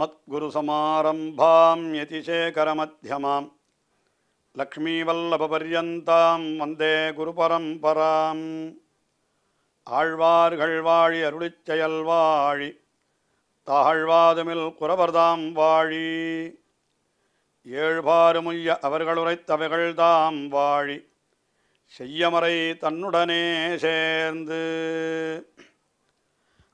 மத்குருசமாரம்பாம் யதிசேகரமத்தியமாம் லக்ஷ்மீவல்லபபர்யந்தாம் வந்தே குருபரம்பராம் ஆழ்வார்கள் வாழி அருளிச்செயல் வாழி தாழ்வாதுமில் குரவர்தாம் வாழி ஏழ்பாறுமுய்ய அவர்களுரைத்தவைகள் தாம் வாழி செய்யமறை தன்னுடனே சேர்ந்து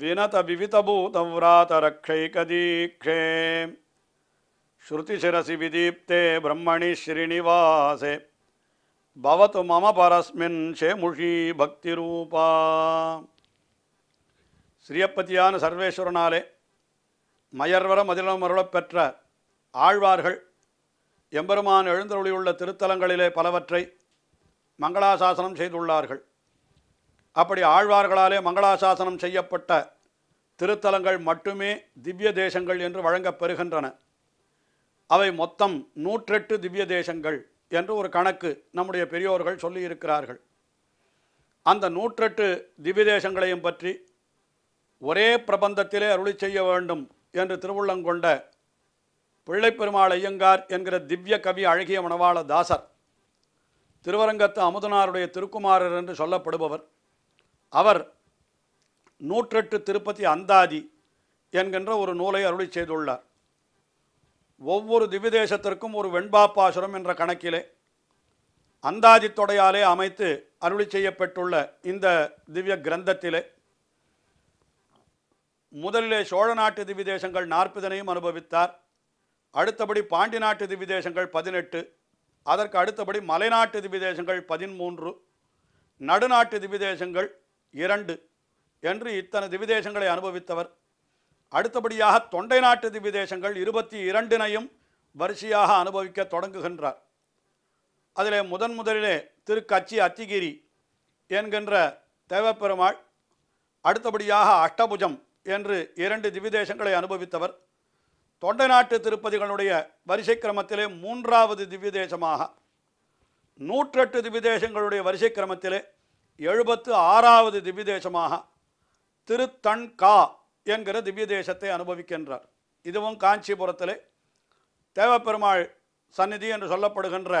வினத ஸ்ருதிசிரசி விதீப்தே பிரம்மணி ஸ்ரீனிவாசே பவத்து மம பரஸ்மின் ஷேமுஷி பக்தி ரூபா ஸ்ரீயப்பதியான சர்வேஸ்வரனாலே மயர்வர மதிலம் அருளப்பெற்ற ஆழ்வார்கள் எம்பெருமான் எழுந்தருளியுள்ள திருத்தலங்களிலே பலவற்றை மங்களாசாசனம் செய்துள்ளார்கள் அப்படி ஆழ்வார்களாலே மங்களாசாசனம் செய்யப்பட்ட திருத்தலங்கள் மட்டுமே திவ்ய தேசங்கள் என்று வழங்கப்பெறுகின்றன அவை மொத்தம் நூற்றெட்டு திவ்ய தேசங்கள் என்று ஒரு கணக்கு நம்முடைய பெரியோர்கள் சொல்லியிருக்கிறார்கள் அந்த நூற்றெட்டு திவ்ய தேசங்களையும் பற்றி ஒரே பிரபந்தத்திலே அருளி செய்ய வேண்டும் என்று திருவுள்ளங்கொண்ட பிள்ளைப்பெருமாள் ஐயங்கார் என்கிற திவ்ய கவி அழகிய மணவாள தாசர் திருவரங்கத்து அமுதனாருடைய திருக்குமாரர் என்று சொல்லப்படுபவர் அவர் நூற்றெட்டு திருப்பதி அந்தாதி என்கின்ற ஒரு நூலை அருளி செய்துள்ளார் ஒவ்வொரு திவிதேசத்திற்கும் ஒரு வெண்பாப்பாசுரம் என்ற கணக்கிலே அந்தாதி தொடையாலே அமைத்து அருளி செய்யப்பட்டுள்ள இந்த திவ்ய கிரந்தத்திலே முதலிலே சோழ நாட்டு திவிதேசங்கள் நாற்பதனையும் அனுபவித்தார் அடுத்தபடி பாண்டி நாட்டு திவிதேசங்கள் பதினெட்டு அதற்கு அடுத்தபடி மலைநாட்டு திவிதேசங்கள் பதிமூன்று நடுநாட்டு திவிதேசங்கள் இரண்டு என்று இத்தனை திவிதேசங்களை அனுபவித்தவர் அடுத்தபடியாக தொண்டை நாட்டு திவிதேசங்கள் இருபத்தி இரண்டினையும் வரிசையாக அனுபவிக்க தொடங்குகின்றார் அதில் முதன் முதலிலே திருக்கச்சி அத்திகிரி என்கின்ற தேவப்பெருமாள் அடுத்தபடியாக அஷ்டபுஜம் என்று இரண்டு திவ்யதேசங்களை அனுபவித்தவர் தொண்டை நாட்டு திருப்பதிகளுடைய வரிசை கிரமத்திலே மூன்றாவது திவ்யதேசமாக நூற்றெட்டு திவ்யதேசங்களுடைய வரிசை கிரமத்திலே எழுபத்து ஆறாவது திவ்ய தேசமாக திருத்தண்கா என்கிற திவ்ய தேசத்தை அனுபவிக்கின்றார் இதுவும் காஞ்சிபுரத்தில் தேவப்பெருமாள் சந்நிதி என்று சொல்லப்படுகின்ற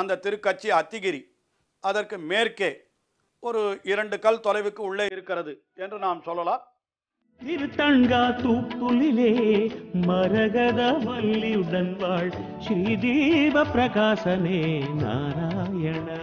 அந்த திருக்கட்சி அத்திகிரி அதற்கு மேற்கே ஒரு இரண்டு கல் தொலைவுக்கு உள்ளே இருக்கிறது என்று நாம் சொல்லலாம் திருத்தங்கா தூக்குலிலே மரகத வல்லியுடன் வாழ் ஸ்ரீதீப பிரகாசனே நாராயணா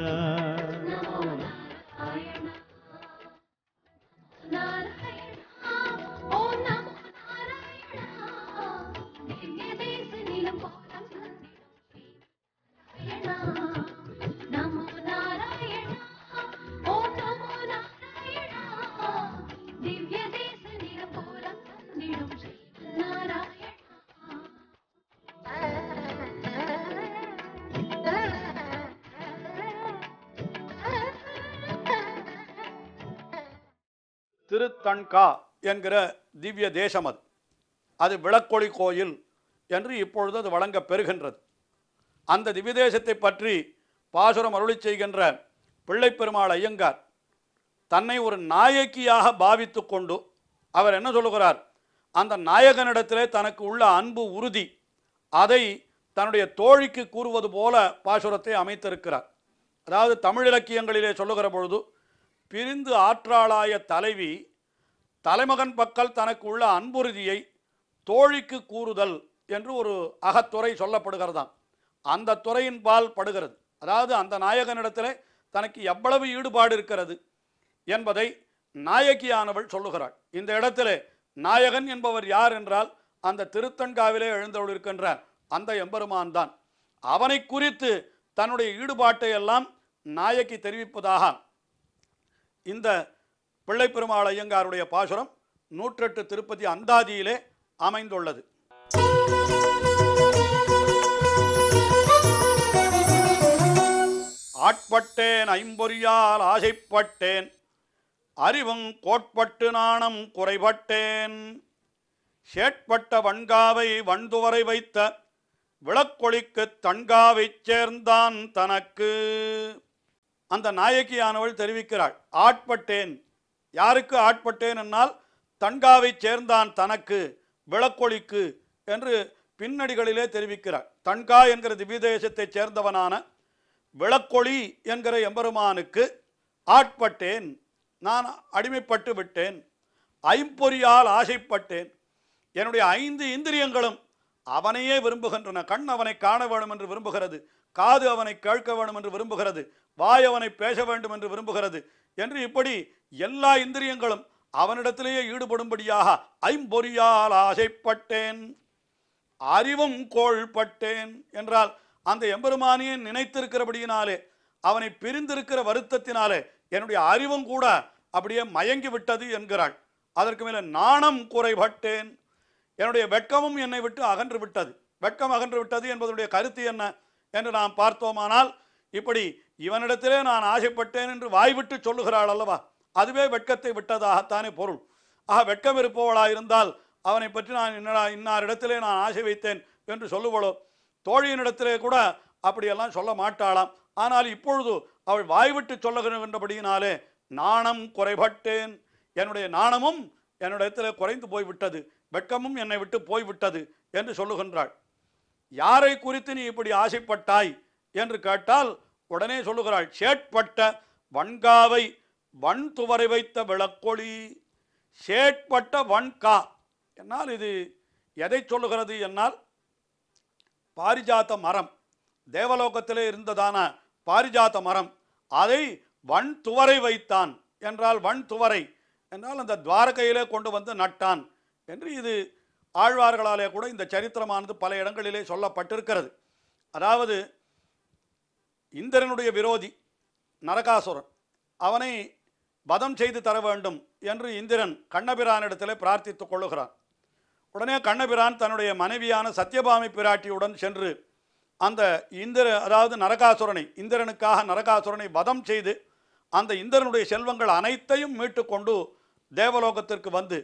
திருத்தன்கா என்கிற திவ்ய தேசம் அது அது விளக்கொளி கோயில் என்று இப்பொழுது அது வழங்க பெறுகின்றது அந்த திவ்ய தேசத்தை பற்றி பாசுரம் அருளி செய்கின்ற பிள்ளைப்பெருமாள் ஐயங்கார் தன்னை ஒரு நாயக்கியாக பாவித்து கொண்டு அவர் என்ன சொல்லுகிறார் அந்த நாயகனிடத்திலே தனக்கு உள்ள அன்பு உறுதி அதை தன்னுடைய தோழிக்கு கூறுவது போல பாசுரத்தை அமைத்திருக்கிறார் அதாவது தமிழ் இலக்கியங்களிலே சொல்லுகிற பொழுது பிரிந்து ஆற்றாளாய தலைவி தலைமகன் பக்கல் தனக்கு உள்ள அன்புறுதியை தோழிக்கு கூறுதல் என்று ஒரு அகத்துறை சொல்லப்படுகிறதான் அந்த துறையின் பால் படுகிறது அதாவது அந்த நாயகனிடத்தில் தனக்கு எவ்வளவு ஈடுபாடு இருக்கிறது என்பதை நாயகியானவள் சொல்லுகிறாள் இந்த இடத்துல நாயகன் என்பவர் யார் என்றால் அந்த திருத்தன்காவிலே இருக்கின்ற அந்த எம்பெருமான் தான் அவனை குறித்து தன்னுடைய ஈடுபாட்டை எல்லாம் நாயகி தெரிவிப்பதாக இந்த பிள்ளை பெருமாள் ஐயங்காருடைய பாசுரம் நூற்றெட்டு திருப்பதி அந்தாதியிலே அமைந்துள்ளது ஆட்பட்டேன் ஐம்பொறியால் ஆசைப்பட்டேன் அறிவும் கோட்பட்டு நாணம் குறைபட்டேன் சேட்பட்ட வன்காவை வன்துவரை வைத்த விளக்கொழிக்கு தன்காவைச் சேர்ந்தான் தனக்கு அந்த நாயகியானவள் தெரிவிக்கிறாள் ஆட்பட்டேன் யாருக்கு ஆட்பட்டேன் என்னால் தன்காவைச் சேர்ந்தான் தனக்கு விளக்கொழிக்கு என்று பின்னடிகளிலே தெரிவிக்கிறாள் தன்கா என்கிற தேசத்தைச் சேர்ந்தவனான விளக்கொளி என்கிற எம்பெருமானுக்கு ஆட்பட்டேன் நான் அடிமைப்பட்டு விட்டேன் ஐம்பொறியால் ஆசைப்பட்டேன் என்னுடைய ஐந்து இந்திரியங்களும் அவனையே விரும்புகின்றன கண் அவனை காண வேணும் என்று விரும்புகிறது காது அவனை கேட்க வேணும் என்று விரும்புகிறது வாய் அவனை பேச வேண்டும் என்று விரும்புகிறது என்று இப்படி எல்லா இந்திரியங்களும் அவனிடத்திலேயே ஈடுபடும்படியாக ஐம்பொறியால் ஆசைப்பட்டேன் அறிவும் கோள்பட்டேன் என்றால் அந்த எம்பெருமானியை நினைத்திருக்கிறபடியினாலே அவனை பிரிந்திருக்கிற வருத்தத்தினாலே என்னுடைய அறிவும் கூட அப்படியே மயங்கி விட்டது என்கிறாள் அதற்கு மேலே நாணம் குறைபட்டேன் என்னுடைய வெட்கமும் என்னை விட்டு அகன்று விட்டது வெட்கம் அகன்று விட்டது என்பதனுடைய கருத்து என்ன என்று நாம் பார்த்தோமானால் இப்படி இவனிடத்திலே நான் ஆசைப்பட்டேன் என்று வாய்விட்டு சொல்லுகிறாள் அல்லவா அதுவே வெட்கத்தை விட்டதாகத்தானே பொருள் ஆக வெட்கம் இருப்பவளாயிருந்தால் அவனை பற்றி நான் என்னடா இன்னாரிடத்திலே நான் ஆசை வைத்தேன் என்று சொல்லுவளோ தோழியினிடத்திலே கூட அப்படியெல்லாம் சொல்ல மாட்டாளாம் ஆனால் இப்பொழுது அவள் வாய்விட்டு சொல்லுகின்றபடியினாலே நாணம் குறைபட்டேன் என்னுடைய நாணமும் என்னிடத்தில் குறைந்து போய்விட்டது வெட்கமும் என்னை விட்டு போய்விட்டது என்று சொல்லுகின்றாள் யாரை குறித்து நீ இப்படி ஆசைப்பட்டாய் என்று கேட்டால் உடனே சொல்லுகிறாள் சேட்பட்ட வன்காவை வன் துவரை வைத்த விளக்கொளி சேட்பட்ட வன்கா என்னால் இது எதை சொல்லுகிறது என்னால் பாரிஜாத்த மரம் தேவலோகத்திலே இருந்ததான பாரிஜாத்த மரம் அதை வன் துவரை வைத்தான் என்றால் வன் துவரை என்றால் அந்த துவாரகையிலே கொண்டு வந்து நட்டான் என்று இது ஆழ்வார்களாலே கூட இந்த சரித்திரமானது பல இடங்களிலே சொல்லப்பட்டிருக்கிறது அதாவது இந்திரனுடைய விரோதி நரகாசுரன் அவனை வதம் செய்து தர வேண்டும் என்று இந்திரன் கண்ணபிரானிடத்தில் பிரார்த்தித்துக் கொள்ளுகிறான் உடனே கண்ணபிரான் தன்னுடைய மனைவியான சத்யபாமி பிராட்டியுடன் சென்று அந்த இந்திர அதாவது நரகாசுரனை இந்திரனுக்காக நரகாசுரனை வதம் செய்து அந்த இந்திரனுடைய செல்வங்கள் அனைத்தையும் மீட்டு கொண்டு தேவலோகத்திற்கு வந்து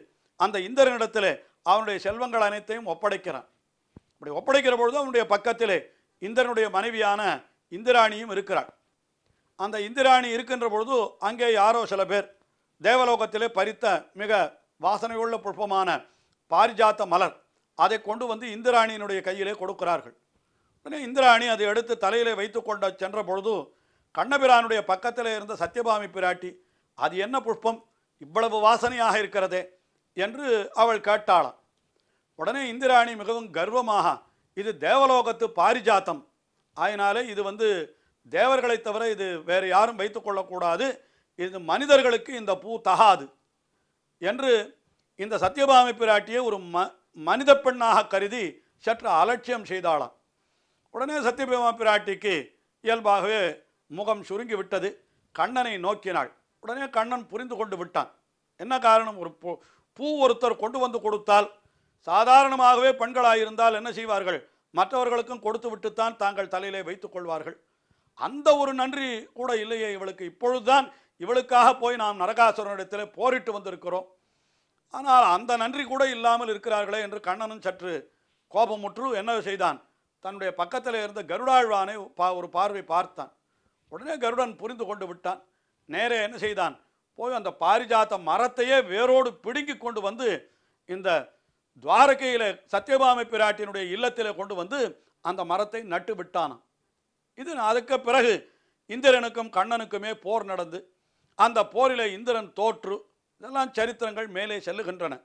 அந்த இந்திரனிடத்தில் அவனுடைய செல்வங்கள் அனைத்தையும் ஒப்படைக்கிறான் இப்படி ஒப்படைக்கிற பொழுது அவனுடைய பக்கத்திலே இந்திரனுடைய மனைவியான இந்திராணியும் இருக்கிறாள் அந்த இந்திராணி இருக்கின்ற பொழுது அங்கே யாரோ சில பேர் தேவலோகத்திலே பறித்த மிக வாசனையுள்ள புஷ்பமான பாரிஜாத்த மலர் அதை கொண்டு வந்து இந்திராணியினுடைய கையிலே கொடுக்கிறார்கள் உடனே இந்திராணி அதை எடுத்து தலையிலே வைத்து கொண்ட சென்ற பொழுது கண்ணபிரானுடைய பக்கத்தில் இருந்த சத்யபாமி பிராட்டி அது என்ன புஷ்பம் இவ்வளவு வாசனையாக இருக்கிறதே என்று அவள் கேட்டாளாம் உடனே இந்திராணி மிகவும் கர்வமாக இது தேவலோகத்து பாரிஜாத்தம் அதனால இது வந்து தேவர்களை தவிர இது வேறு யாரும் வைத்து கொள்ளக்கூடாது இது மனிதர்களுக்கு இந்த பூ தகாது என்று இந்த சத்யபாமி பிராட்டியை ஒரு ம மனித பெண்ணாக கருதி சற்று அலட்சியம் செய்தாளாம் உடனே சத்யபாமா பிராட்டிக்கு இயல்பாகவே முகம் சுருங்கி விட்டது கண்ணனை நோக்கினாள் உடனே கண்ணன் புரிந்து கொண்டு விட்டான் என்ன காரணம் ஒரு பூ ஒருத்தர் கொண்டு வந்து கொடுத்தால் சாதாரணமாகவே பெண்களாக இருந்தால் என்ன செய்வார்கள் மற்றவர்களுக்கும் கொடுத்து விட்டுத்தான் தாங்கள் தலையிலே வைத்துக் கொள்வார்கள் அந்த ஒரு நன்றி கூட இல்லையே இவளுக்கு இப்பொழுதுதான் இவளுக்காக போய் நாம் நரகாசுரனிடத்தில் போரிட்டு வந்திருக்கிறோம் ஆனால் அந்த நன்றி கூட இல்லாமல் இருக்கிறார்களே என்று கண்ணனும் சற்று கோபமுற்று என்ன செய்தான் தன்னுடைய பக்கத்தில் இருந்த கருடாழ்வானை பா ஒரு பார்வை பார்த்தான் உடனே கருடன் புரிந்து கொண்டு விட்டான் நேரே என்ன செய்தான் போய் அந்த பாரிஜாத்த மரத்தையே வேரோடு பிடுங்கி கொண்டு வந்து இந்த துவாரகையில் சத்யபாம பிராட்டினுடைய இல்லத்தில் கொண்டு வந்து அந்த மரத்தை நட்டு விட்டானான் இது அதுக்கு பிறகு இந்திரனுக்கும் கண்ணனுக்குமே போர் நடந்து அந்த போரில் இந்திரன் தோற்று இதெல்லாம் சரித்திரங்கள் மேலே செல்லுகின்றன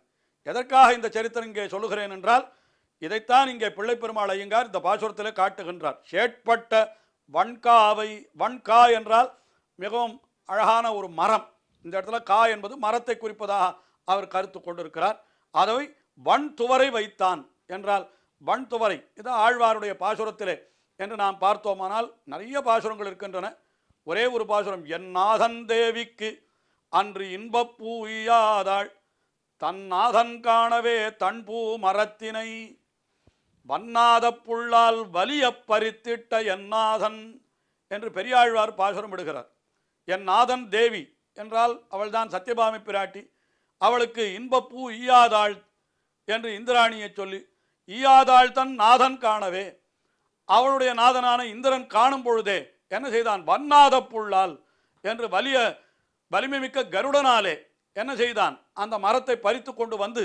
எதற்காக இந்த சரித்திரம் இங்கே சொல்லுகிறேன் என்றால் இதைத்தான் இங்கே பிள்ளை பெருமாள் ஐயங்கார் இந்த பாசுரத்தில் காட்டுகின்றார் ஷேட்பட்ட வன்காவை வன்கா என்றால் மிகவும் அழகான ஒரு மரம் இந்த இடத்துல கா என்பது மரத்தை குறிப்பதாக அவர் கருத்து கொண்டிருக்கிறார் அதை வன் துவரை வைத்தான் என்றால் வன் துவரை இது ஆழ்வாருடைய பாசுரத்திலே என்று நாம் பார்த்தோமானால் நிறைய பாசுரங்கள் இருக்கின்றன ஒரே ஒரு பாசுரம் என் நாதன் தேவிக்கு அன்று இன்பப்பூ இயாதாள் தன் நாதன் காணவே தன்பூ மரத்தினை வண்ணாத புள்ளால் வலிய பறித்திட்ட என்னாதன் என்று பெரியாழ்வார் பாசுரம் விடுகிறார் என் நாதன் தேவி என்றால் அவள்தான் சத்யபாமி பிராட்டி அவளுக்கு இன்பப்பூ ஈயாதாள் என்று இந்திராணியை சொல்லி ஈயாதாள் தன் நாதன் காணவே அவளுடைய நாதனான இந்திரன் காணும் பொழுதே என்ன செய்தான் வன்னாத புல்லால் என்று வலிய வலிமை மிக்க கருடனாலே என்ன செய்தான் அந்த மரத்தை பறித்து கொண்டு வந்து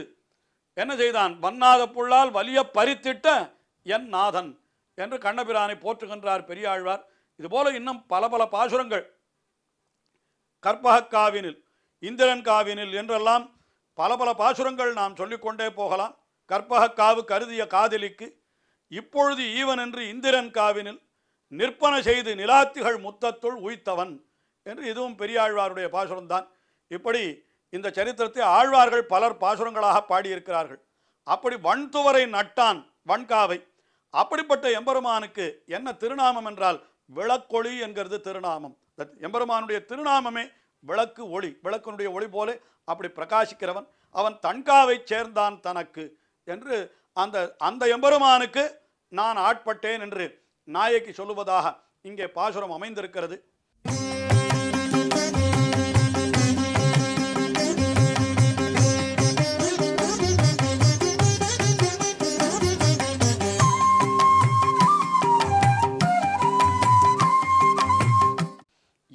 என்ன செய்தான் வன்னாத புல்லால் வலிய பறித்திட்ட என் நாதன் என்று கண்ணபிரானை போற்றுகின்றார் பெரியாழ்வார் இதுபோல இன்னும் பல பல பாசுரங்கள் கற்பக காவினில் இந்திரன் காவினில் என்றெல்லாம் பல பல பாசுரங்கள் நாம் சொல்லிக்கொண்டே போகலாம் கற்பகக்காவு கருதிய காதலிக்கு இப்பொழுது ஈவன் என்று இந்திரன் காவினில் நிற்பன செய்து நிலாத்திகள் முத்தத்துள் உய்த்தவன் என்று இதுவும் பெரியாழ்வாருடைய பாசுரம்தான் இப்படி இந்த சரித்திரத்தை ஆழ்வார்கள் பலர் பாசுரங்களாக பாடியிருக்கிறார்கள் அப்படி வன்துவரை நட்டான் வன்காவை அப்படிப்பட்ட எம்பெருமானுக்கு என்ன திருநாமம் என்றால் விளக்கொளி என்கிறது திருநாமம் எம்பெருமானுடைய திருநாமமே விளக்கு ஒளி விளக்கனுடைய ஒளி போல அப்படி பிரகாசிக்கிறவன் அவன் தன்காவைச் சேர்ந்தான் தனக்கு என்று அந்த அந்த எம்பெருமானுக்கு நான் ஆட்பட்டேன் என்று நாயக்கி சொல்லுவதாக இங்கே பாசுரம் அமைந்திருக்கிறது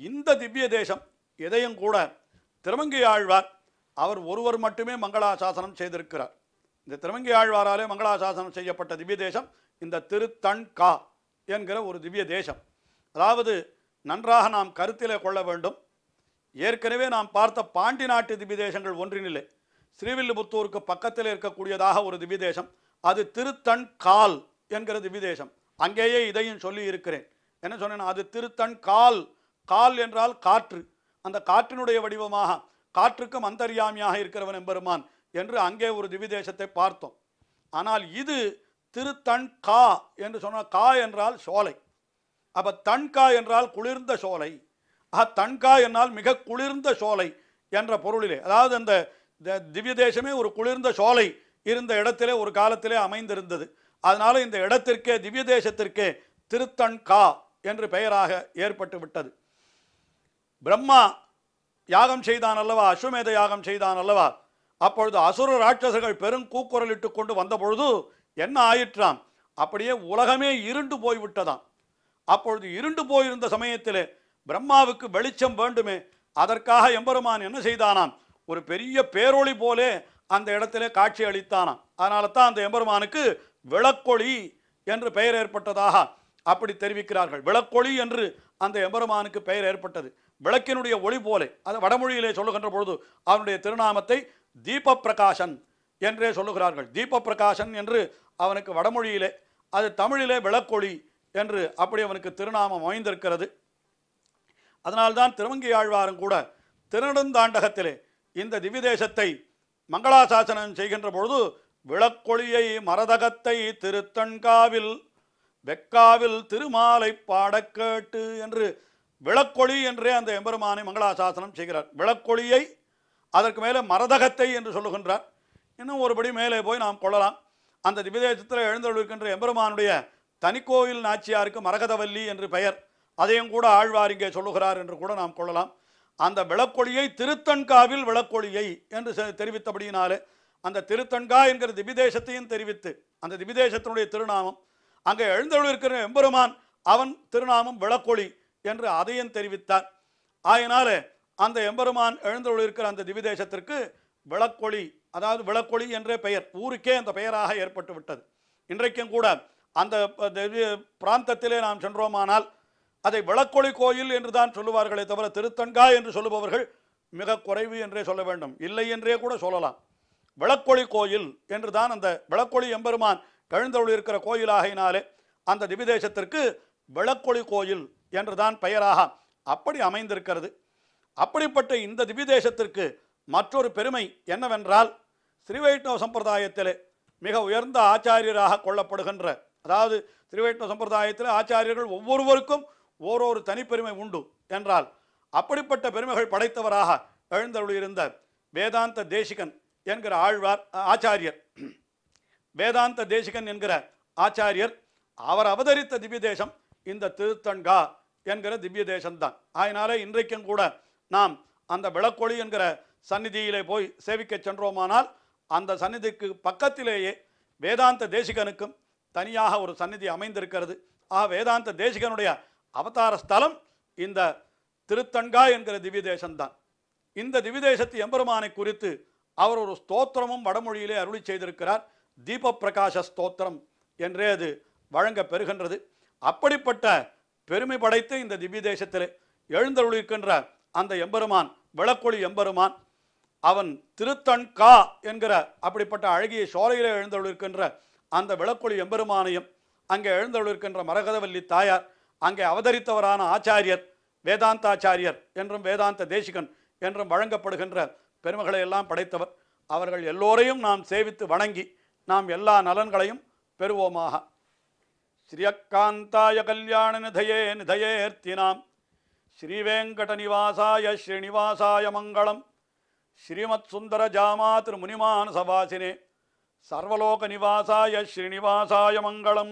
இந்த திவ்ய தேசம் இதையும் கூட திருமங்கி ஆழ்வார் அவர் ஒருவர் மட்டுமே மங்களாசாசனம் செய்திருக்கிறார் இந்த திருமங்கி ஆழ்வாராலே மங்களாசாசனம் செய்யப்பட்ட திவ்ய தேசம் இந்த திருத்தன் கா என்கிற ஒரு திவ்ய தேசம் அதாவது நன்றாக நாம் கருத்திலே கொள்ள வேண்டும் ஏற்கனவே நாம் பார்த்த பாண்டி நாட்டு திவ்ய தேசங்கள் ஒன்றினிலே ஸ்ரீவில்லிபுத்தூருக்கு பக்கத்தில் இருக்கக்கூடியதாக ஒரு திவ்ய தேசம் அது திருத்தன் கால் என்கிற திவ்ய தேசம் அங்கேயே இதையும் சொல்லி இருக்கிறேன் என்ன சொன்னேன் அது திருத்தன் கால் கால் என்றால் காற்று அந்த காற்றினுடைய வடிவமாக காற்றுக்கும் அந்தரியாமியாக இருக்கிறவன் எம்பெருமான் என்று அங்கே ஒரு திவிதேசத்தை பார்த்தோம் ஆனால் இது திருத்தன் கா என்று சொன்ன கா என்றால் சோலை அப்போ தன்கா என்றால் குளிர்ந்த சோலை ஆஹ் தன்கா என்றால் மிக குளிர்ந்த சோலை என்ற பொருளிலே அதாவது அந்த திவ்ய தேசமே ஒரு குளிர்ந்த சோலை இருந்த இடத்திலே ஒரு காலத்திலே அமைந்திருந்தது அதனால் இந்த இடத்திற்கே திவ்ய தேசத்திற்கே திருத்தன்கா என்று பெயராக ஏற்பட்டு விட்டது பிரம்மா யாகம் செய்தான் அல்லவா அஸ்வமேத யாகம் செய்தான் அல்லவா அப்பொழுது அசுர ராட்சசர்கள் பெரும் கூக்குரலிட்டு கொண்டு வந்த பொழுது என்ன ஆயிற்றாம் அப்படியே உலகமே இருண்டு போய்விட்டதாம் அப்பொழுது இருண்டு போயிருந்த சமயத்திலே பிரம்மாவுக்கு வெளிச்சம் வேண்டுமே அதற்காக எம்பெருமான் என்ன செய்தானாம் ஒரு பெரிய பேரொளி போலே அந்த இடத்திலே காட்சி அளித்தானாம் அதனால தான் அந்த எம்பெருமானுக்கு விளக்கொளி என்று பெயர் ஏற்பட்டதாக அப்படி தெரிவிக்கிறார்கள் விளக்கொளி என்று அந்த எம்பெருமானுக்கு பெயர் ஏற்பட்டது விளக்கினுடைய ஒளி போலே அது வடமொழியிலே சொல்லுகின்ற பொழுது அவனுடைய திருநாமத்தை தீப பிரகாசன் என்றே சொல்லுகிறார்கள் தீப பிரகாசன் என்று அவனுக்கு வடமொழியிலே அது தமிழிலே விளக்கொளி என்று அப்படி அவனுக்கு திருநாமம் அமைந்திருக்கிறது அதனால்தான் ஆழ்வாரும் கூட திருநெடுந்தாண்டகத்திலே இந்த திவிதேசத்தை மங்களாசாசனம் செய்கின்ற பொழுது விளக்கொழியை மரதகத்தை திருத்தன்காவில் வெக்காவில் திருமாலை பாடக்கேட்டு என்று விளக்கொழி என்றே அந்த எம்பெருமானை மங்களாசாசனம் செய்கிறார் விளக்கொழியை அதற்கு மேலே மரதகத்தை என்று சொல்லுகின்றார் இன்னும் ஒருபடி மேலே போய் நாம் கொள்ளலாம் அந்த திபிதேசத்தில் எழுந்தொழுக்கின்ற எம்பெருமானுடைய தனிக்கோயில் நாச்சியாருக்கு மரகதவல்லி என்று பெயர் அதையும் கூட ஆழ்வார் இங்கே சொல்லுகிறார் என்று கூட நாம் கொள்ளலாம் அந்த விளக்கொழியை திருத்தன்காவில் விளக்கொழியை என்று தெரிவித்தபடியினாலே அந்த திருத்தன்கா என்கிற திபிதேசத்தையும் தெரிவித்து அந்த திபிதேசத்தினுடைய திருநாமம் அங்கே எழுந்தொழிருக்கிற எம்பெருமான் அவன் திருநாமம் விளக்கொழி என்று அதையும் தெரிவித்தார் ஆயினால அந்த எம்பெருமான் இருக்கிற அந்த திவிதேசத்திற்கு விளக்கொளி அதாவது விளக்கொளி என்றே பெயர் ஊருக்கே அந்த பெயராக ஏற்பட்டு விட்டது இன்றைக்கும் கூட அந்த பிராந்தத்திலே நாம் சென்றோமானால் அதை விளக்கொளி கோயில் என்று தான் சொல்லுவார்களே தவிர திருத்தங்கா என்று சொல்லுபவர்கள் மிக குறைவு என்றே சொல்ல வேண்டும் இல்லை என்றே கூட சொல்லலாம் விளக்கொளி கோயில் என்று தான் அந்த விளக்கொளி எம்பெருமான் இருக்கிற கோயிலாகினாலே அந்த திவிதேசத்திற்கு விளக்கொளி கோயில் என்றுதான் பெயராக அப்படி அமைந்திருக்கிறது அப்படிப்பட்ட இந்த தேசத்திற்கு மற்றொரு பெருமை என்னவென்றால் ஸ்ரீவைஷ்ணவ சம்பிரதாயத்தில் மிக உயர்ந்த ஆச்சாரியராக கொள்ளப்படுகின்ற அதாவது ஸ்ரீவைஷ்ணவ சம்பிரதாயத்தில் ஆச்சாரியர்கள் ஒவ்வொருவருக்கும் ஓரொரு தனிப்பெருமை உண்டு என்றால் அப்படிப்பட்ட பெருமைகள் படைத்தவராக எழுந்தருளியிருந்த வேதாந்த தேசிகன் என்கிற ஆழ்வார் ஆச்சாரியர் வேதாந்த தேசிகன் என்கிற ஆச்சாரியர் அவர் அவதரித்த திவ்ய தேசம் இந்த திருத்தன்கா என்கிற திவ்ய தேசம்தான் ஆயினாலே இன்றைக்கும் கூட நாம் அந்த விளக்கொழி என்கிற சந்நிதியிலே போய் சேவிக்க சென்றோமானால் அந்த சந்நிதிக்கு பக்கத்திலேயே வேதாந்த தேசிகனுக்கும் தனியாக ஒரு சந்நிதி அமைந்திருக்கிறது ஆ வேதாந்த தேசிகனுடைய அவதார ஸ்தலம் இந்த திருத்தன்கா என்கிற திவ்ய தேசம்தான் இந்த தேசத்து எம்பெருமானை குறித்து அவர் ஒரு ஸ்தோத்திரமும் வடமொழியிலே அருளி செய்திருக்கிறார் தீப பிரகாஷ ஸ்தோத்திரம் என்றே அது வழங்க பெறுகின்றது அப்படிப்பட்ட பெருமை படைத்து இந்த திவ்ய தேசத்தில் எழுந்தருளிருக்கின்ற அந்த எம்பெருமான் விளக்கொழி எம்பெருமான் அவன் திருத்தன் கா என்கிற அப்படிப்பட்ட அழகிய சோலையில் எழுந்தருளிருக்கின்ற அந்த விளக்கொழி எம்பெருமானையும் அங்கே எழுந்தருளிருக்கின்ற மரகதவல்லி தாயார் அங்கே அவதரித்தவரான ஆச்சாரியர் வேதாந்தாச்சாரியர் என்றும் வேதாந்த தேசிகன் என்றும் வழங்கப்படுகின்ற பெருமைகளை எல்லாம் படைத்தவர் அவர்கள் எல்லோரையும் நாம் சேவித்து வணங்கி நாம் எல்லா நலன்களையும் பெறுவோமாக శ్రియకాంతాయ కళ్యాణనిధయే నిధయేర్తినాం శ్రీవేంకటనివాసాయ శ్రీనివాసాయ మంగళం శ్రీమత్సుందరజామాతృమునిమానసవాసినే సర్వలోకనివాసాయ శ్రీనివాసాయ మంగళం